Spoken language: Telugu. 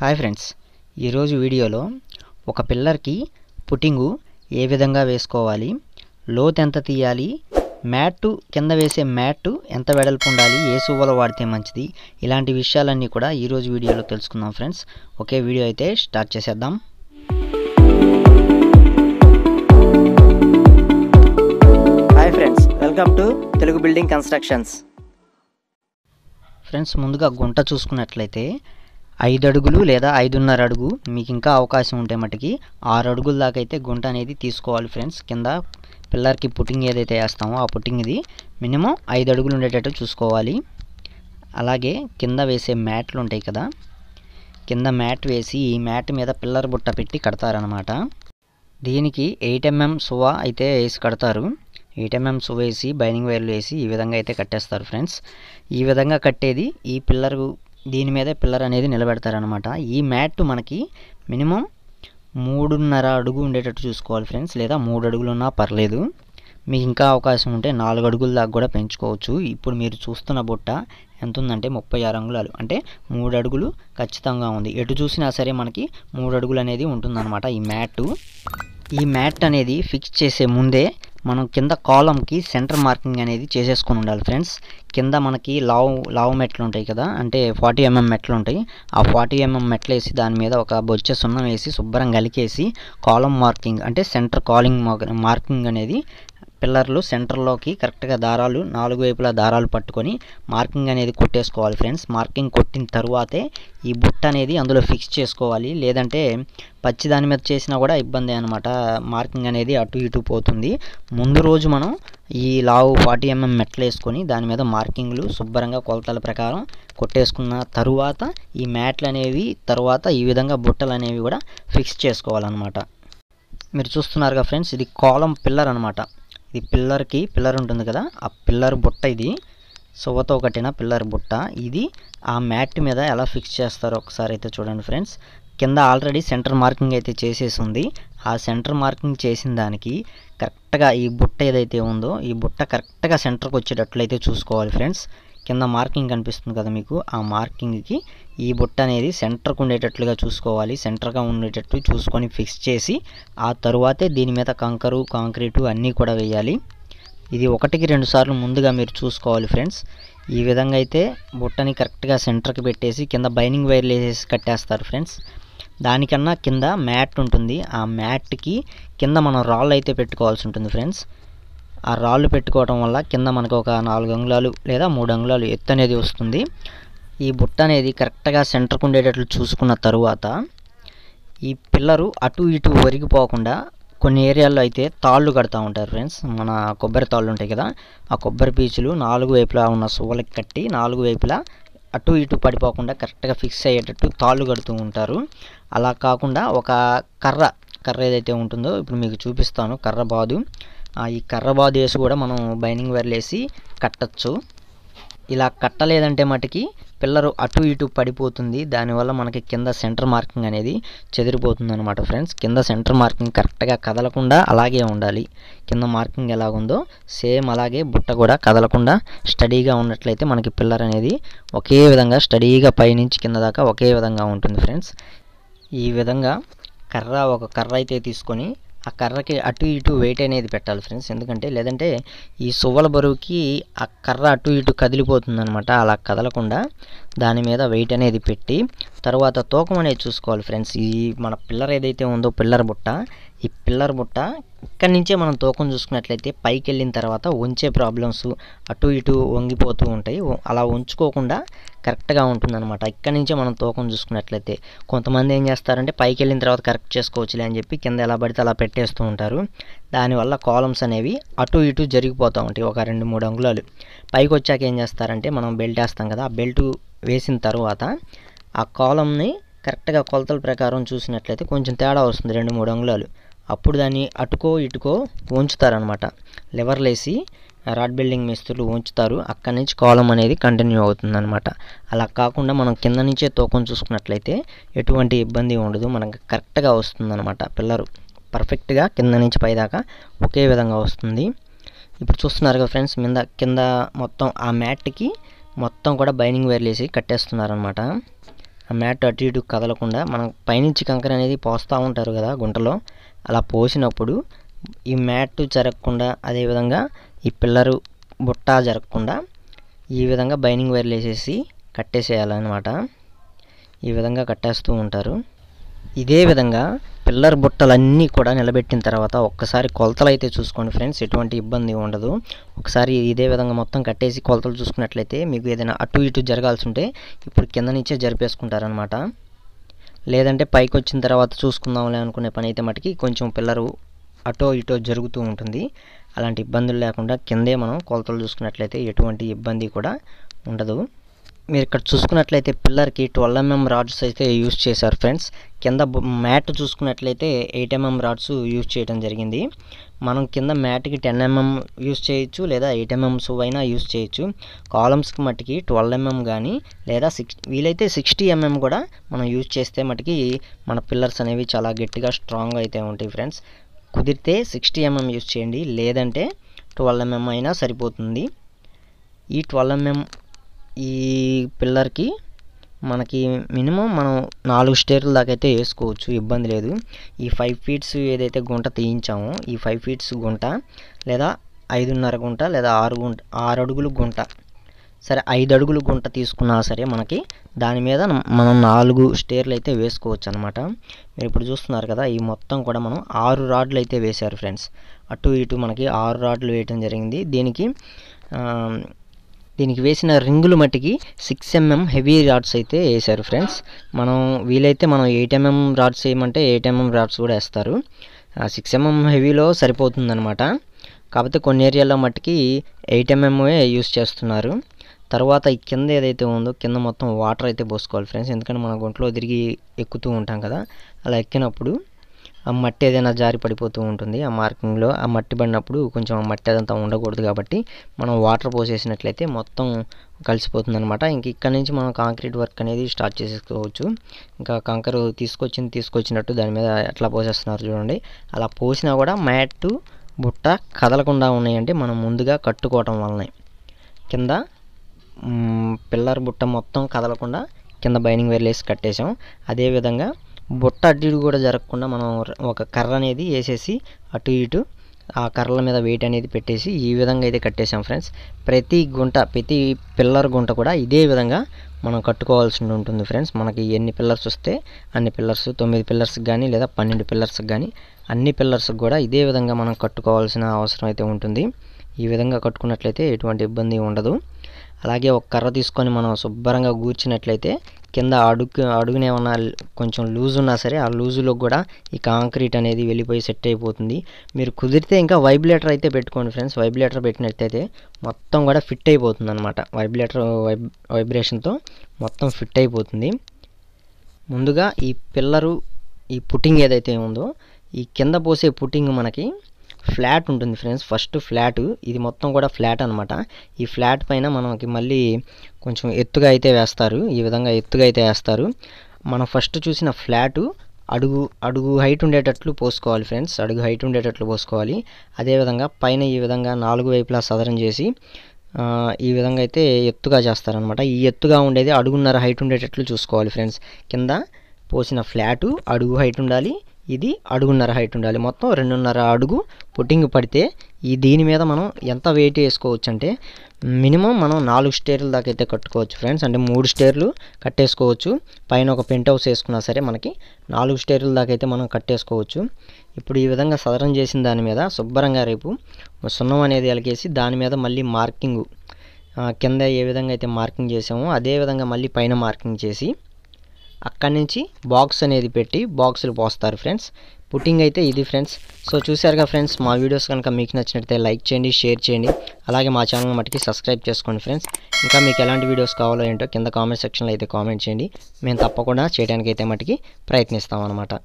హాయ్ ఫ్రెండ్స్ ఈరోజు వీడియోలో ఒక పిల్లర్కి పుటింగు ఏ విధంగా వేసుకోవాలి లోత్ ఎంత తీయాలి మ్యాట్ కింద వేసే మ్యాట్ ఎంత వెడల్పు ఉండాలి ఏ సువ్వలు వాడితే మంచిది ఇలాంటి విషయాలన్నీ కూడా ఈరోజు వీడియోలో తెలుసుకుందాం ఫ్రెండ్స్ ఒకే వీడియో అయితే స్టార్ట్ చేసేద్దాం hi friends welcome to Telugu building constructions friends ముందుగా గుంట చూసుకున్నట్లయితే ఐదు అడుగులు లేదా ఐదున్నర అడుగు మీకు ఇంకా అవకాశం ఉంటే మటుకి ఆరు అడుగుల దాకా అయితే గుంట అనేది తీసుకోవాలి ఫ్రెండ్స్ కింద పిల్లర్కి పుట్టింగ్ ఏదైతే వేస్తామో ఆ పుట్టింగ్ ఇది మినిమం ఐదు అడుగులు ఉండేటట్టు చూసుకోవాలి అలాగే కింద వేసే మ్యాట్లు ఉంటాయి కదా కింద మ్యాట్ వేసి ఈ మ్యాట్ మీద పిల్లర్ బుట్ట పెట్టి కడతారనమాట దీనికి ఎయిట్ ఎంఎం సువా అయితే వేసి కడతారు ఎయిట్ ఎంఎం సువ వేసి బైనింగ్ వైర్లు వేసి ఈ విధంగా అయితే కట్టేస్తారు ఫ్రెండ్స్ ఈ విధంగా కట్టేది ఈ పిల్లర్ దీని మీద పిల్లర్ అనేది నిలబెడతారనమాట ఈ మ్యాట్ మనకి మినిమం మూడున్నర అడుగు ఉండేటట్టు చూసుకోవాలి ఫ్రెండ్స్ లేదా మూడు అడుగులు ఉన్నా పర్లేదు మీకు ఇంకా అవకాశం ఉంటే నాలుగు అడుగుల దాకా కూడా పెంచుకోవచ్చు ఇప్పుడు మీరు చూస్తున్న బుట్ట ఎంత ఉందంటే ముప్పై ఆరు అంగుళాలు అంటే మూడు అడుగులు ఖచ్చితంగా ఉంది ఎటు చూసినా సరే మనకి మూడు అడుగులు అనేది ఉంటుందన్నమాట ఈ మ్యాట్ ఈ మ్యాట్ అనేది ఫిక్స్ చేసే ముందే మనం కింద కాలంకి సెంటర్ మార్కింగ్ అనేది చేసేసుకొని ఉండాలి ఫ్రెండ్స్ కింద మనకి లావు లావు మెట్లు ఉంటాయి కదా అంటే ఫార్టీ ఎంఎం mm మెట్లు ఉంటాయి ఆ ఫార్టీ ఎంఎం mm మెట్లు వేసి దాని మీద ఒక బొచ్చ సున్నం వేసి శుభ్రం కలికేసి కాలం మార్కింగ్ అంటే సెంటర్ కాలింగ్ మార్కింగ్ అనేది పిల్లర్లు సెంటర్లోకి కరెక్ట్గా దారాలు నాలుగు వైపులా దారాలు పట్టుకొని మార్కింగ్ అనేది కొట్టేసుకోవాలి ఫ్రెండ్స్ మార్కింగ్ కొట్టిన తర్వాతే ఈ బుట్ట అనేది అందులో ఫిక్స్ చేసుకోవాలి లేదంటే పచ్చి దాని మీద చేసినా కూడా ఇబ్బంది అనమాట మార్కింగ్ అనేది అటు ఇటు పోతుంది ముందు రోజు మనం ఈ లావు ఫార్టీ ఎంఎం మెట్లు వేసుకొని దాని మీద మార్కింగ్లు శుభ్రంగా కొలతల ప్రకారం కొట్టేసుకున్న తరువాత ఈ మ్యాట్లు అనేవి తర్వాత ఈ విధంగా బుట్టలు అనేవి కూడా ఫిక్స్ చేసుకోవాలన్నమాట మీరు చూస్తున్నారుగా ఫ్రెండ్స్ ఇది కాలం పిల్లర్ అనమాట ఈ పిల్లర్కి పిల్లర్ ఉంటుంది కదా ఆ పిల్లర్ బుట్ట ఇది సువతో కట్టిన పిల్లర్ బుట్ట ఇది ఆ మ్యాట్ మీద ఎలా ఫిక్స్ చేస్తారో ఒకసారి అయితే చూడండి ఫ్రెండ్స్ కింద ఆల్రెడీ సెంటర్ మార్కింగ్ అయితే చేసేసి ఉంది ఆ సెంటర్ మార్కింగ్ చేసిన దానికి కరెక్ట్గా ఈ బుట్ట ఏదైతే ఉందో ఈ బుట్ట కరెక్ట్గా సెంటర్కి వచ్చేటట్లయితే చూసుకోవాలి ఫ్రెండ్స్ కింద మార్కింగ్ కనిపిస్తుంది కదా మీకు ఆ మార్కింగ్కి ఈ బుట్ట అనేది సెంటర్కు ఉండేటట్లుగా చూసుకోవాలి సెంటర్గా ఉండేటట్టు చూసుకొని ఫిక్స్ చేసి ఆ తరువాతే దీని మీద కంకరు కాంక్రీటు అన్నీ కూడా వేయాలి ఇది ఒకటికి రెండు సార్లు ముందుగా మీరు చూసుకోవాలి ఫ్రెండ్స్ ఈ విధంగా అయితే బుట్టని కరెక్ట్గా సెంటర్కి పెట్టేసి కింద బైనింగ్ వైర్లు వేసేసి కట్టేస్తారు ఫ్రెండ్స్ దానికన్నా కింద మ్యాట్ ఉంటుంది ఆ మ్యాట్కి కింద మనం రాళ్ళు అయితే పెట్టుకోవాల్సి ఉంటుంది ఫ్రెండ్స్ ఆ రాళ్ళు పెట్టుకోవటం వల్ల కింద మనకు ఒక నాలుగు అంగుళాలు లేదా మూడు అంగుళాలు ఎత్తు అనేది వస్తుంది ఈ బుట్ట అనేది కరెక్ట్గా సెంటర్కు ఉండేటట్లు చూసుకున్న తరువాత ఈ పిల్లరు అటు ఇటు ఒరిగిపోకుండా కొన్ని ఏరియాల్లో అయితే తాళ్ళు కడుతూ ఉంటారు ఫ్రెండ్స్ మన కొబ్బరి తాళ్ళు ఉంటాయి కదా ఆ కొబ్బరి పీచులు నాలుగు వైపులా ఉన్న సువ్వలకి కట్టి నాలుగు వైపులా అటు ఇటు పడిపోకుండా కరెక్ట్గా ఫిక్స్ అయ్యేటట్టు తాళ్ళు కడుతూ ఉంటారు అలా కాకుండా ఒక కర్ర కర్ర ఏదైతే ఉంటుందో ఇప్పుడు మీకు చూపిస్తాను కర్ర బాదు ఈ కర్ర బాదేసి కూడా మనం బైనింగ్ వేసి కట్టచ్చు ఇలా కట్టలేదంటే మటుకి పిల్లరు అటు ఇటు పడిపోతుంది దానివల్ల మనకి కింద సెంటర్ మార్కింగ్ అనేది చెదిరిపోతుంది అనమాట ఫ్రెండ్స్ కింద సెంటర్ మార్కింగ్ కరెక్ట్గా కదలకుండా అలాగే ఉండాలి కింద మార్కింగ్ ఎలాగుందో సేమ్ అలాగే బుట్ట కూడా కదలకుండా స్టడీగా ఉన్నట్లయితే మనకి పిల్లర్ అనేది ఒకే విధంగా స్టడీగా పైనుంచి కింద దాకా ఒకే విధంగా ఉంటుంది ఫ్రెండ్స్ ఈ విధంగా కర్ర ఒక కర్ర అయితే తీసుకొని ఆ కర్రకి అటు ఇటు వెయిట్ అనేది పెట్టాలి ఫ్రెండ్స్ ఎందుకంటే లేదంటే ఈ సువ్వల బరువుకి ఆ కర్ర అటు ఇటు కదిలిపోతుంది అనమాట అలా కదలకుండా దాని మీద వెయిట్ అనేది పెట్టి తర్వాత తూకం అనేది చూసుకోవాలి ఫ్రెండ్స్ ఈ మన పిల్లర్ ఏదైతే ఉందో పిల్లర్ బుట్ట ఈ పిల్లర్ బుట్ట ఇక్కడి నుంచే మనం తూకం చూసుకున్నట్లయితే పైకి వెళ్ళిన తర్వాత వంచే ప్రాబ్లమ్స్ అటు ఇటు వంగిపోతూ ఉంటాయి అలా ఉంచుకోకుండా కరెక్ట్గా ఉంటుందన్నమాట ఇక్కడి నుంచే మనం తూకం చూసుకున్నట్లయితే కొంతమంది ఏం చేస్తారంటే పైకి వెళ్ళిన తర్వాత కరెక్ట్ చేసుకోవచ్చులే అని చెప్పి కింద ఎలా పడితే అలా పెట్టేస్తూ ఉంటారు దానివల్ల కాలమ్స్ అనేవి అటు ఇటు జరిగిపోతూ ఉంటాయి ఒక రెండు మూడు అంగుళాలు పైకి వచ్చాక ఏం చేస్తారంటే మనం బెల్ట్ వేస్తాం కదా ఆ బెల్ట్ వేసిన తర్వాత ఆ కాలంని కరెక్ట్గా కొలతల ప్రకారం చూసినట్లయితే కొంచెం తేడా వస్తుంది రెండు మూడు అంగుళాలు అప్పుడు దాన్ని అటుకో ఇటుకో ఉంచుతారనమాట లెవర్లేసి రాడ్ బిల్డింగ్ మేస్తులు ఉంచుతారు అక్కడి నుంచి కాలం అనేది కంటిన్యూ అవుతుందనమాట అలా కాకుండా మనం కింద నుంచే తూకం చూసుకున్నట్లయితే ఎటువంటి ఇబ్బంది ఉండదు మనకు కరెక్ట్గా వస్తుందన్నమాట పిల్లరు పర్ఫెక్ట్గా కింద నుంచి పైదాకా ఒకే విధంగా వస్తుంది ఇప్పుడు చూస్తున్నారు కదా ఫ్రెండ్స్ మీద కింద మొత్తం ఆ మ్యాట్కి మొత్తం కూడా బైనింగ్ వైర్లు వేసి కట్టేస్తున్నారనమాట ఆ మ్యాట్ అటు ఇటు కదలకుండా మనం పైనుంచి కంకర అనేది పోస్తూ ఉంటారు కదా గుంటలో అలా పోసినప్పుడు ఈ మ్యాట్ జరగకుండా అదేవిధంగా ఈ పిల్లరు బుట్ట జరగకుండా ఈ విధంగా బైనింగ్ వైర్లు వేసేసి కట్టేసేయాలన్నమాట ఈ విధంగా కట్టేస్తూ ఉంటారు ఇదే విధంగా పిల్లర్ బుట్టలన్నీ కూడా నిలబెట్టిన తర్వాత ఒక్కసారి కొలతలు అయితే చూసుకోండి ఫ్రెండ్స్ ఎటువంటి ఇబ్బంది ఉండదు ఒకసారి ఇదే విధంగా మొత్తం కట్టేసి కొలతలు చూసుకున్నట్లయితే మీకు ఏదైనా అటు ఇటు జరగాల్సి ఉంటే ఇప్పుడు కింద నుంచే జరిపేసుకుంటారనమాట లేదంటే పైకి వచ్చిన తర్వాత చూసుకుందాంలే అనుకునే పని అయితే మటుకి కొంచెం పిల్లరు అటో ఇటో జరుగుతూ ఉంటుంది అలాంటి ఇబ్బందులు లేకుండా కిందే మనం కొలతలు చూసుకున్నట్లయితే ఎటువంటి ఇబ్బంది కూడా ఉండదు మీరు ఇక్కడ చూసుకున్నట్లయితే పిల్లర్కి ట్వెల్వ్ ఎంఎం రాడ్స్ అయితే యూజ్ చేశారు ఫ్రెండ్స్ కింద మ్యాట్ చూసుకున్నట్లయితే ఎయిట్ ఎంఎం రాడ్స్ యూజ్ చేయడం జరిగింది మనం కింద మ్యాట్కి టెన్ ఎంఎం యూజ్ చేయొచ్చు లేదా ఎయిట్ ఎంఎంస్ అయినా యూజ్ చేయొచ్చు కాలమ్స్కి మట్టుకి ట్వెల్వ్ ఎంఎం కానీ లేదా సిక్స్ వీలైతే సిక్స్టీ ఎంఎం కూడా మనం యూజ్ చేస్తే మటుకి మన పిల్లర్స్ అనేవి చాలా గట్టిగా స్ట్రాంగ్ అయితే ఉంటాయి ఫ్రెండ్స్ కుదిరితే సిక్స్టీ ఎంఎం యూజ్ చేయండి లేదంటే ట్వెల్వ్ ఎంఎం అయినా సరిపోతుంది ఈ ట్వెల్వ్ ఎంఎం ఈ పిల్లర్కి మనకి మినిమం మనం నాలుగు స్టేర్ల దాకా అయితే వేసుకోవచ్చు ఇబ్బంది లేదు ఈ ఫైవ్ ఫీట్స్ ఏదైతే గుంట తీయించామో ఈ ఫైవ్ ఫీట్స్ గుంట లేదా ఐదున్నర గుంట లేదా ఆరు గుంట ఆరు అడుగులు గుంట సరే ఐదు అడుగులు గుంట తీసుకున్నా సరే మనకి దాని మీద మనం నాలుగు స్టేర్లు అయితే వేసుకోవచ్చు అనమాట మీరు ఇప్పుడు చూస్తున్నారు కదా ఈ మొత్తం కూడా మనం ఆరు రాడ్లు అయితే వేశారు ఫ్రెండ్స్ అటు ఇటు మనకి ఆరు రాడ్లు వేయటం జరిగింది దీనికి దీనికి వేసిన రింగులు మట్టికి సిక్స్ ఎంఎం హెవీ రాడ్స్ అయితే వేశారు ఫ్రెండ్స్ మనం వీలైతే మనం ఎయిట్ ఎంఎం రాడ్స్ వేయమంటే ఎయిట్ ఎంఎం రాడ్స్ కూడా వేస్తారు సిక్స్ ఎంఎం హెవీలో సరిపోతుందనమాట కాకపోతే కొన్ని ఏరియాలో మట్టికి ఎయిట్ ఎంఎంఏ యూస్ చేస్తున్నారు తర్వాత ఈ కింద ఏదైతే ఉందో కింద మొత్తం వాటర్ అయితే పోసుకోవాలి ఫ్రెండ్స్ ఎందుకంటే మనం గుంట్లో తిరిగి ఎక్కుతూ ఉంటాం కదా అలా ఎక్కినప్పుడు ఆ మట్టి ఏదైనా జారి పడిపోతూ ఉంటుంది ఆ మార్కింగ్లో ఆ మట్టి పడినప్పుడు కొంచెం ఆ మట్టి అదంతా ఉండకూడదు కాబట్టి మనం వాటర్ పోసేసినట్లయితే మొత్తం కలిసిపోతుంది అనమాట ఇంక ఇక్కడ నుంచి మనం కాంక్రీట్ వర్క్ అనేది స్టార్ట్ చేసేసుకోవచ్చు ఇంకా కంకరు తీసుకొచ్చింది తీసుకొచ్చినట్టు దాని మీద ఎట్లా పోసేస్తున్నారు చూడండి అలా పోసినా కూడా మ్యాట్ బుట్ట కదలకుండా ఉన్నాయండి మనం ముందుగా కట్టుకోవటం వలనే కింద పిల్లర్ బుట్ట మొత్తం కదలకుండా కింద బైనింగ్ వేర్లు వేసి కట్టేసాం అదేవిధంగా బుట్ట ఇటు కూడా జరగకుండా మనం ఒక కర్ర అనేది వేసేసి అటు ఇటు ఆ కర్రల మీద వెయిట్ అనేది పెట్టేసి ఈ విధంగా అయితే కట్టేసాం ఫ్రెండ్స్ ప్రతి గుంట ప్రతి పిల్లర్ గుంట కూడా ఇదే విధంగా మనం కట్టుకోవాల్సి ఉంటుంది ఫ్రెండ్స్ మనకి ఎన్ని పిల్లర్స్ వస్తే అన్ని పిల్లర్స్ తొమ్మిది పిల్లర్స్కి కానీ లేదా పన్నెండు పిల్లర్స్కి కానీ అన్ని పిల్లర్స్కి కూడా ఇదే విధంగా మనం కట్టుకోవాల్సిన అవసరం అయితే ఉంటుంది ఈ విధంగా కట్టుకున్నట్లయితే ఎటువంటి ఇబ్బంది ఉండదు అలాగే ఒక కర్ర తీసుకొని మనం శుభ్రంగా గూర్చినట్లయితే కింద అడుగు అడుగునేమన్నా కొంచెం లూజ్ ఉన్నా సరే ఆ లూజులో కూడా ఈ కాంక్రీట్ అనేది వెళ్ళిపోయి సెట్ అయిపోతుంది మీరు కుదిరితే ఇంకా వైబ్లేటర్ అయితే పెట్టుకోండి ఫ్రెండ్స్ వైబ్లేటర్ పెట్టినట్లయితే మొత్తం కూడా ఫిట్ అయిపోతుంది అనమాట వైబ్లేటర్ వైబ్ వైబ్రేషన్తో మొత్తం ఫిట్ అయిపోతుంది ముందుగా ఈ పిల్లరు ఈ పుట్టింగ్ ఏదైతే ఉందో ఈ కింద పోసే పుట్టింగ్ మనకి ఫ్లాట్ ఉంటుంది ఫ్రెండ్స్ ఫస్ట్ ఫ్లాట్ ఇది మొత్తం కూడా ఫ్లాట్ అనమాట ఈ ఫ్లాట్ పైన మనకి మళ్ళీ కొంచెం ఎత్తుగా అయితే వేస్తారు ఈ విధంగా ఎత్తుగా అయితే వేస్తారు మనం ఫస్ట్ చూసిన ఫ్లాటు అడుగు అడుగు హైట్ ఉండేటట్లు పోసుకోవాలి ఫ్రెండ్స్ అడుగు హైట్ ఉండేటట్లు పోసుకోవాలి అదేవిధంగా పైన ఈ విధంగా నాలుగు వైపులా సదరం చేసి ఈ విధంగా అయితే ఎత్తుగా చేస్తారనమాట ఈ ఎత్తుగా ఉండేది అడుగున్నర హైట్ ఉండేటట్లు చూసుకోవాలి ఫ్రెండ్స్ కింద పోసిన ఫ్లాటు అడుగు హైట్ ఉండాలి ఇది అడుగున్నర హైట్ ఉండాలి మొత్తం రెండున్నర అడుగు పుట్టింగ్ పడితే ఈ దీని మీద మనం ఎంత వెయిట్ వేసుకోవచ్చు అంటే మినిమం మనం నాలుగు స్టేర్లు దాకా అయితే కట్టుకోవచ్చు ఫ్రెండ్స్ అంటే మూడు స్టేర్లు కట్టేసుకోవచ్చు పైన ఒక పెంట్ హౌస్ వేసుకున్నా సరే మనకి నాలుగు స్టేర్ల దాకా అయితే మనం కట్టేసుకోవచ్చు ఇప్పుడు ఈ విధంగా సదరం చేసిన దాని మీద శుభ్రంగా రేపు సున్నం అనేది ఎలకేసి దాని మీద మళ్ళీ మార్కింగ్ కింద ఏ విధంగా అయితే మార్కింగ్ చేసామో అదే విధంగా మళ్ళీ పైన మార్కింగ్ చేసి అక్కడి నుంచి బాక్స్ అనేది పెట్టి బాక్సులు పోస్తారు ఫ్రెండ్స్ పుట్టింగ్ అయితే ఇది ఫ్రెండ్స్ సో చూసారుగా ఫ్రెండ్స్ మా వీడియోస్ కనుక మీకు నచ్చినట్టయితే లైక్ చేయండి షేర్ చేయండి అలాగే మా ఛానల్ మటుకి సబ్స్క్రైబ్ చేసుకోండి ఫ్రెండ్స్ ఇంకా మీకు ఎలాంటి వీడియోస్ కావాలో ఏంటో కింద కామెంట్ సెక్షన్లో అయితే కామెంట్ చేయండి మేము తప్పకుండా చేయడానికి అయితే మటుకి ప్రయత్నిస్తాం అనమాట